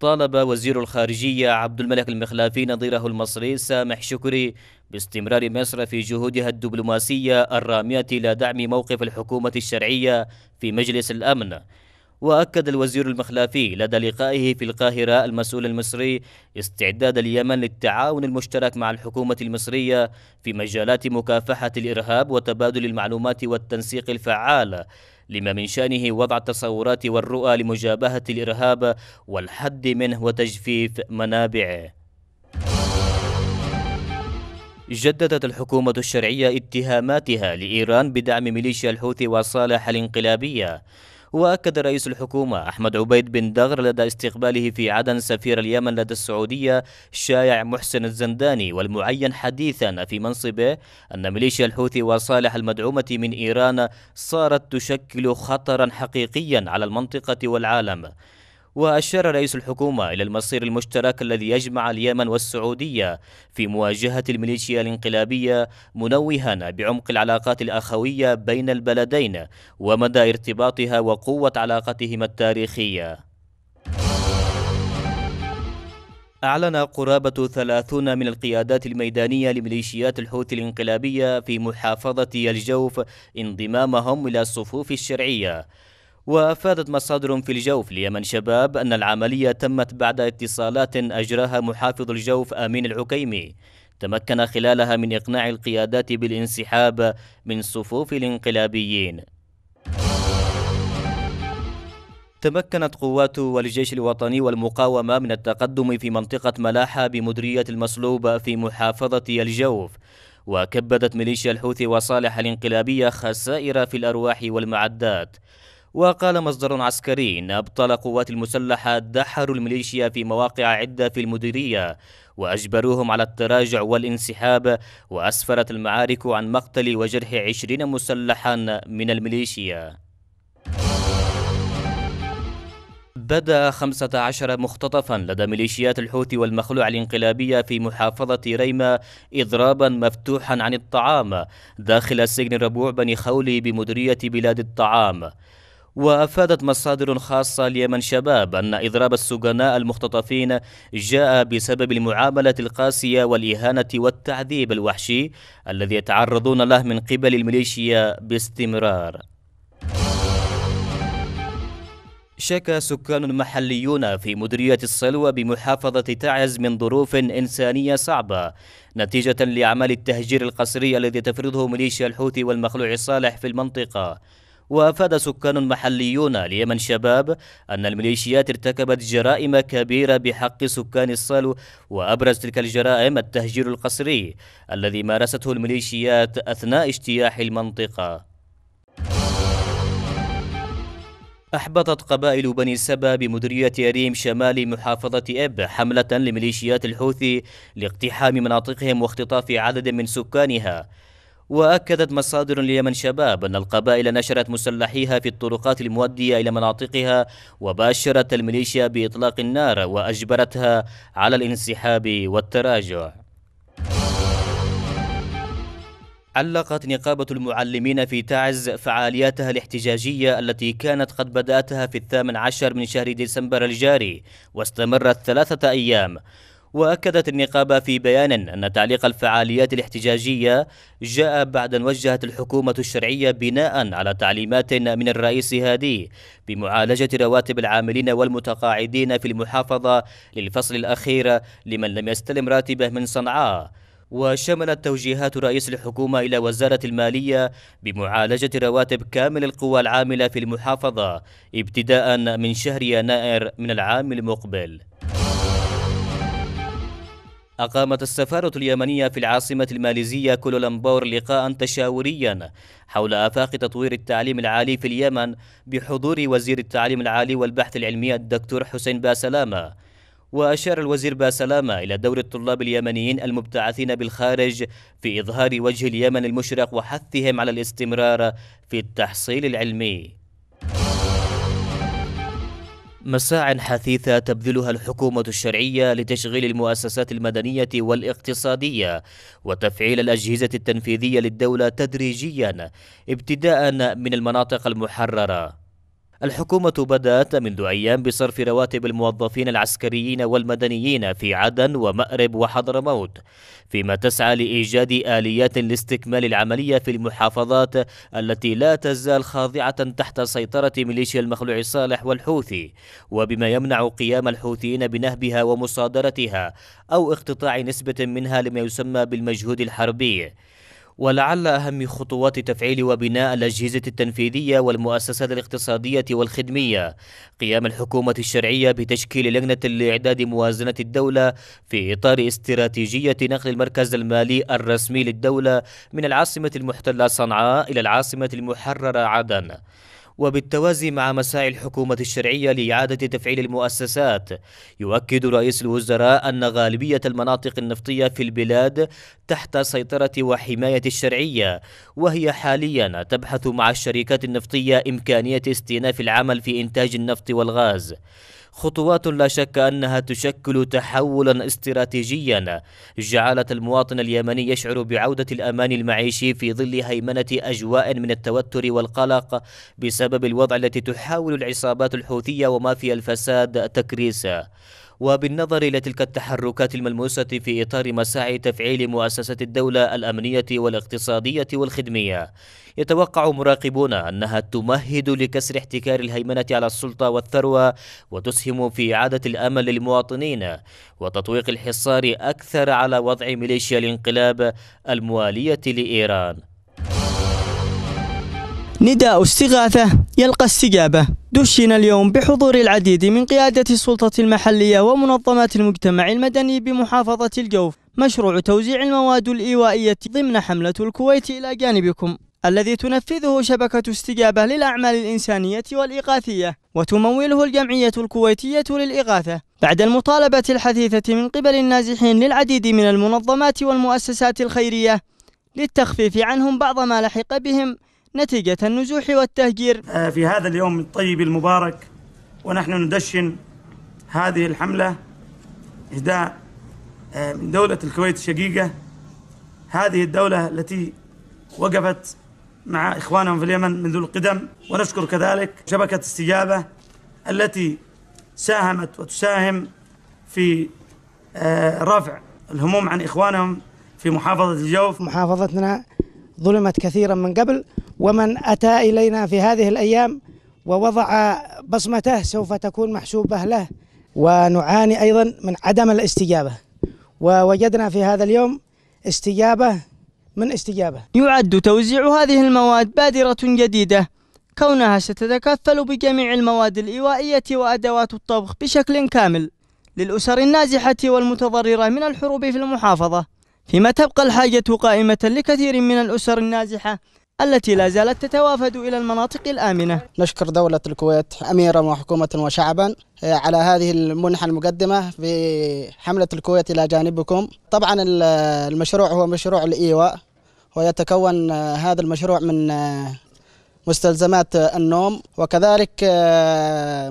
طالب وزير الخارجية عبد الملك المخلافي نظيره المصري سامح شكري باستمرار مصر في جهودها الدبلوماسية الرامية إلى دعم موقف الحكومة الشرعية في مجلس الأمن وأكد الوزير المخلافي لدى لقائه في القاهرة المسؤول المصري استعداد اليمن للتعاون المشترك مع الحكومة المصرية في مجالات مكافحة الإرهاب وتبادل المعلومات والتنسيق الفعال لما من شأنه وضع التصورات والرؤى لمجابهة الإرهاب والحد منه وتجفيف منابعه جددت الحكومة الشرعية اتهاماتها لإيران بدعم ميليشيا الحوثي وصالح الانقلابية وأكد رئيس الحكومة أحمد عبيد بن دغر لدى استقباله في عدن سفير اليمن لدى السعودية شايع محسن الزنداني والمعين حديثا في منصبه أن ميليشيا الحوثي وصالح المدعومة من إيران صارت تشكل خطرا حقيقيا على المنطقة والعالم وأشار رئيس الحكومة إلى المصير المشترك الذي يجمع اليمن والسعودية في مواجهة الميليشيا الانقلابية منوها بعمق العلاقات الأخوية بين البلدين ومدى ارتباطها وقوة علاقتهما التاريخية أعلن قرابة 30 من القيادات الميدانية لميليشيات الحوثي الانقلابية في محافظة الجوف انضمامهم إلى الصفوف الشرعية وافادت مصادر في الجوف ليمن شباب ان العمليه تمت بعد اتصالات اجراها محافظ الجوف امين العكيمي تمكن خلالها من اقناع القيادات بالانسحاب من صفوف الانقلابيين تمكنت قوات والجيش الوطني والمقاومة من التقدم في منطقة ملاحة بمدرية المصلوب في محافظة الجوف وكبدت ميليشيا الحوثي وصالح الانقلابية خسائر في الأرواح والمعدات وقال مصدر عسكري إن أبطال القوات المسلحة دحروا الميليشيا في مواقع عدة في المديرية وأجبروهم على التراجع والانسحاب وأسفرت المعارك عن مقتل وجرح عشرين مسلحا من الميليشيا بدأ 15 مختطفا لدى ميليشيات الحوثي والمخلوع الانقلابية في محافظة ريمة إضرابا مفتوحا عن الطعام داخل سجن ربوع بني خولي بمديرية بلاد الطعام وأفادت مصادر خاصة ليمن شباب أن إضراب السجناء المختطفين جاء بسبب المعاملة القاسية والإهانة والتعذيب الوحشي الذي يتعرضون له من قبل الميليشيا باستمرار شكى سكان محليون في مديرية الصلوة بمحافظة تعز من ظروف إنسانية صعبة نتيجة لأعمال التهجير القسري الذي تفرضه ميليشيا الحوثي والمخلوع الصالح في المنطقة وأفاد سكان محليون ليمن شباب أن الميليشيات ارتكبت جرائم كبيرة بحق سكان الصالو وأبرز تلك الجرائم التهجير القسري الذي مارسته الميليشيات أثناء اجتياح المنطقة أحبطت قبائل بني سبا بمديرية أريم شمال محافظة إب حملة لميليشيات الحوثي لاقتحام مناطقهم واختطاف عدد من سكانها وأكدت مصادر ليمن شباب أن القبائل نشرت مسلحيها في الطرقات المؤدية إلى مناطقها وباشرت الميليشيا بإطلاق النار وأجبرتها على الانسحاب والتراجع علقت نقابة المعلمين في تعز فعالياتها الاحتجاجية التي كانت قد بدأتها في الثامن عشر من شهر ديسمبر الجاري واستمرت ثلاثة أيام وأكدت النقابة في بيان أن تعليق الفعاليات الاحتجاجية جاء بعد أن وجهت الحكومة الشرعية بناء على تعليمات من الرئيس هادي بمعالجة رواتب العاملين والمتقاعدين في المحافظة للفصل الأخير لمن لم يستلم راتبه من صنعاء وشملت توجيهات رئيس الحكومة إلى وزارة المالية بمعالجة رواتب كامل القوى العاملة في المحافظة ابتداء من شهر يناير من العام المقبل أقامت السفارة اليمنية في العاصمة الماليزية كولولمبور لقاء تشاوريا حول آفاق تطوير التعليم العالي في اليمن بحضور وزير التعليم العالي والبحث العلمي الدكتور حسين باسلامة وأشار الوزير باسلامة إلى دور الطلاب اليمنيين المبتعثين بالخارج في إظهار وجه اليمن المشرق وحثهم على الاستمرار في التحصيل العلمي مساع حثيثة تبذلها الحكومة الشرعية لتشغيل المؤسسات المدنية والاقتصادية وتفعيل الأجهزة التنفيذية للدولة تدريجيا ابتداء من المناطق المحررة الحكومة بدأت منذ أيام بصرف رواتب الموظفين العسكريين والمدنيين في عدن ومأرب وحضرموت، فيما تسعى لإيجاد آليات لاستكمال العملية في المحافظات التي لا تزال خاضعة تحت سيطرة ميليشيا المخلوع الصالح والحوثي، وبما يمنع قيام الحوثيين بنهبها ومصادرتها أو اقتطاع نسبة منها لما يسمى بالمجهود الحربي. ولعل أهم خطوات تفعيل وبناء الأجهزة التنفيذية والمؤسسات الاقتصادية والخدمية قيام الحكومة الشرعية بتشكيل لجنة لإعداد موازنة الدولة في إطار استراتيجية نقل المركز المالي الرسمي للدولة من العاصمة المحتلة صنعاء إلى العاصمة المحررة عدن وبالتوازي مع مساعي الحكومة الشرعية لإعادة تفعيل المؤسسات يؤكد رئيس الوزراء أن غالبية المناطق النفطية في البلاد تحت سيطرة وحماية الشرعية وهي حاليا تبحث مع الشركات النفطية إمكانية استئناف العمل في إنتاج النفط والغاز خطوات لا شك أنها تشكل تحولا استراتيجيا جعلت المواطن اليمني يشعر بعودة الأمان المعيشي في ظل هيمنة أجواء من التوتر والقلق بسبب الوضع التي تحاول العصابات الحوثية ومافيا الفساد تكريسه وبالنظر إلى تلك التحركات الملموسة في إطار مساعي تفعيل مؤسسات الدولة الأمنية والاقتصادية والخدمية يتوقع مراقبون أنها تمهد لكسر احتكار الهيمنة على السلطة والثروة وتسهم في إعادة الأمل للمواطنين وتطويق الحصار أكثر على وضع ميليشيا الانقلاب الموالية لإيران نداء استغاثة يلقى استجابة دشنا اليوم بحضور العديد من قيادة السلطة المحلية ومنظمات المجتمع المدني بمحافظة الجوف مشروع توزيع المواد الإيوائية ضمن حملة الكويت إلى جانبكم الذي تنفذه شبكة استجابة للأعمال الإنسانية والإغاثية وتموله الجمعية الكويتية للإغاثة بعد المطالبة الحثيثة من قبل النازحين للعديد من المنظمات والمؤسسات الخيرية للتخفيف عنهم بعض ما لحق بهم نتيجة النزوح والتهجير آه، في هذا اليوم الطيب المبارك ونحن ندشن هذه الحملة إهداء آه، من دولة الكويت الشقيقة هذه الدولة التي وقفت مع إخوانهم في اليمن منذ القدم ونشكر كذلك شبكة استجابة التي ساهمت وتساهم في آه، رفع الهموم عن إخوانهم في محافظة الجوف محافظتنا ظلمت كثيرا من قبل ومن أتى إلينا في هذه الأيام ووضع بصمته سوف تكون محسوبة له ونعاني أيضا من عدم الاستجابة ووجدنا في هذا اليوم استجابة من استجابة يعد توزيع هذه المواد بادرة جديدة كونها ستتكفل بجميع المواد الإيوائية وأدوات الطبخ بشكل كامل للأسر النازحة والمتضررة من الحروب في المحافظة فيما تبقى الحاجة قائمة لكثير من الأسر النازحة التي لا زالت تتوافد إلى المناطق الآمنة نشكر دولة الكويت أميرا وحكومة وشعبا آه، على هذه المنحة المقدمة في حملة الكويت إلى جانبكم طبعا المشروع هو مشروع الإيواء ويتكون آه، هذا المشروع من آه، مستلزمات النوم وكذلك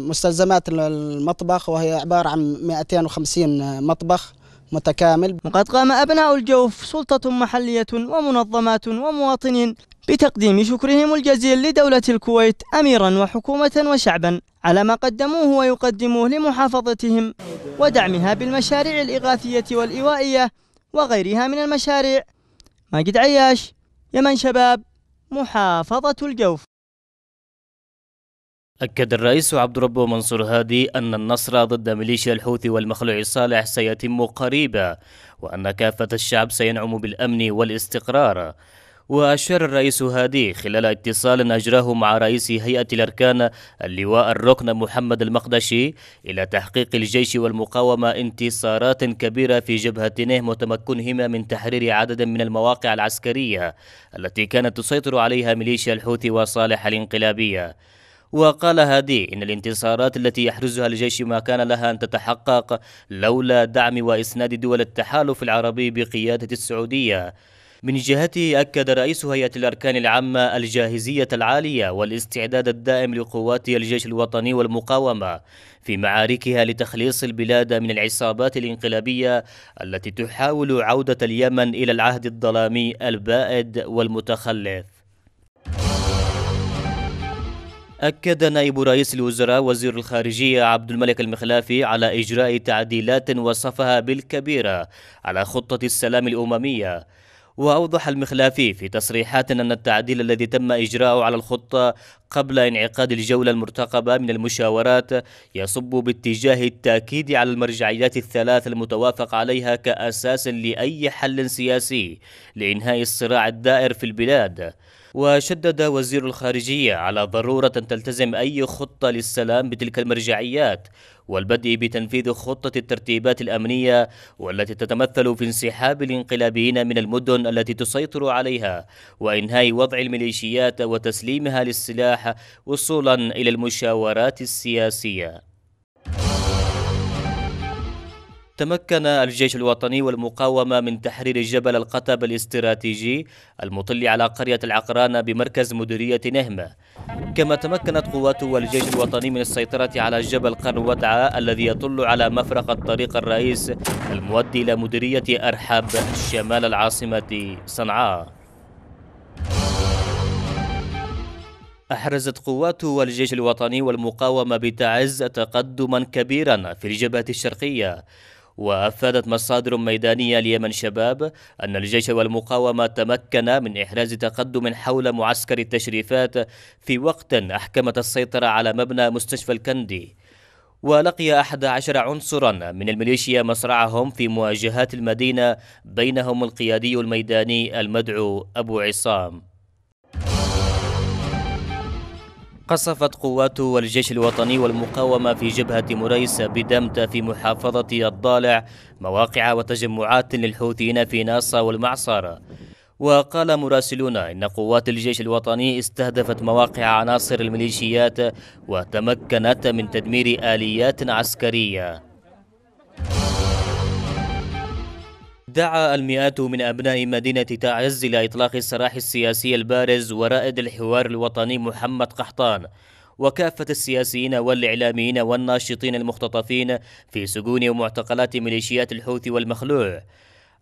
مستلزمات المطبخ وهي عبارة عن 250 مطبخ متكامل وقد قام أبناء الجوف سلطة محلية ومنظمات ومواطنين بتقديم شكرهم الجزيل لدولة الكويت أميرا وحكومة وشعبا على ما قدموه ويقدموه لمحافظتهم ودعمها بالمشاريع الإغاثية والإيوائية وغيرها من المشاريع ماجد عياش يمن شباب محافظة الجوف أكد الرئيس عبد ربه منصور هادي أن النصر ضد ميليشيا الحوثي والمخلوع صالح سيتم قريبا وأن كافة الشعب سينعم بالأمن والاستقرار وأشار الرئيس هادي خلال اتصال أجراه مع رئيس هيئة الأركان اللواء الركن محمد المقدشي إلى تحقيق الجيش والمقاومة انتصارات كبيرة في جبهتين وتمكنهما من تحرير عدد من المواقع العسكرية التي كانت تسيطر عليها ميليشيا الحوثي وصالح الانقلابية وقال هادي إن الانتصارات التي يحرزها الجيش ما كان لها أن تتحقق لولا دعم وإسناد دول التحالف العربي بقيادة السعودية من جهته أكد رئيس هيئة الأركان العامة الجاهزية العالية والاستعداد الدائم لقوات الجيش الوطني والمقاومة في معاركها لتخليص البلاد من العصابات الانقلابية التي تحاول عودة اليمن إلى العهد الظلامي البائد والمتخلف أكد نائب رئيس الوزراء وزير الخارجية عبد الملك المخلافي على إجراء تعديلات وصفها بالكبيرة على خطة السلام الأممية وأوضح المخلافي في تصريحات أن التعديل الذي تم إجراءه على الخطة قبل انعقاد الجولة المرتقبة من المشاورات يصب باتجاه التأكيد على المرجعيات الثلاث المتوافق عليها كأساس لأي حل سياسي لإنهاء الصراع الدائر في البلاد وشدد وزير الخارجية على ضرورة أن تلتزم أي خطة للسلام بتلك المرجعيات والبدء بتنفيذ خطة الترتيبات الأمنية والتي تتمثل في انسحاب الانقلابيين من المدن التي تسيطر عليها وإنهاء وضع الميليشيات وتسليمها للسلاح وصولا إلى المشاورات السياسية تمكن الجيش الوطني والمقاومة من تحرير جبل القطب الاستراتيجي المطل على قرية العقرانة بمركز مديرية نهمة كما تمكنت قواته والجيش الوطني من السيطرة على جبل قرن الذي يطل على مفرق الطريق الرئيس المؤدي إلى مديرية أرحب شمال العاصمة صنعاء أحرزت قوات والجيش الوطني والمقاومة بتعز تقدما كبيرا في الجبهة الشرقية وأفادت مصادر ميدانية ليمن شباب أن الجيش والمقاومة تمكنا من إحراز تقدم حول معسكر التشريفات في وقت أحكمت السيطرة على مبنى مستشفى الكندي ولقي أحد عشر عنصرا من الميليشيا مصرعهم في مواجهات المدينة بينهم القيادي الميداني المدعو أبو عصام قصفت قوات والجيش الوطني والمقاومة في جبهة مريس بدمتا في محافظة الضالع مواقع وتجمعات للحوثيين في ناصا والمعصرة وقال مراسلون إن قوات الجيش الوطني استهدفت مواقع عناصر الميليشيات وتمكنت من تدمير آليات عسكرية دعا المئات من أبناء مدينة تعز إلى إطلاق السراح السياسي البارز ورائد الحوار الوطني محمد قحطان وكافة السياسيين والإعلاميين والناشطين المختطفين في سجون ومعتقلات ميليشيات الحوثي والمخلوع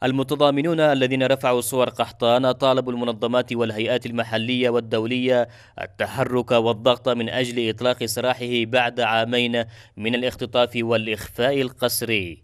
المتضامنون الذين رفعوا صور قحطان طالبوا المنظمات والهيئات المحلية والدولية التحرك والضغط من أجل إطلاق سراحه بعد عامين من الاختطاف والإخفاء القسري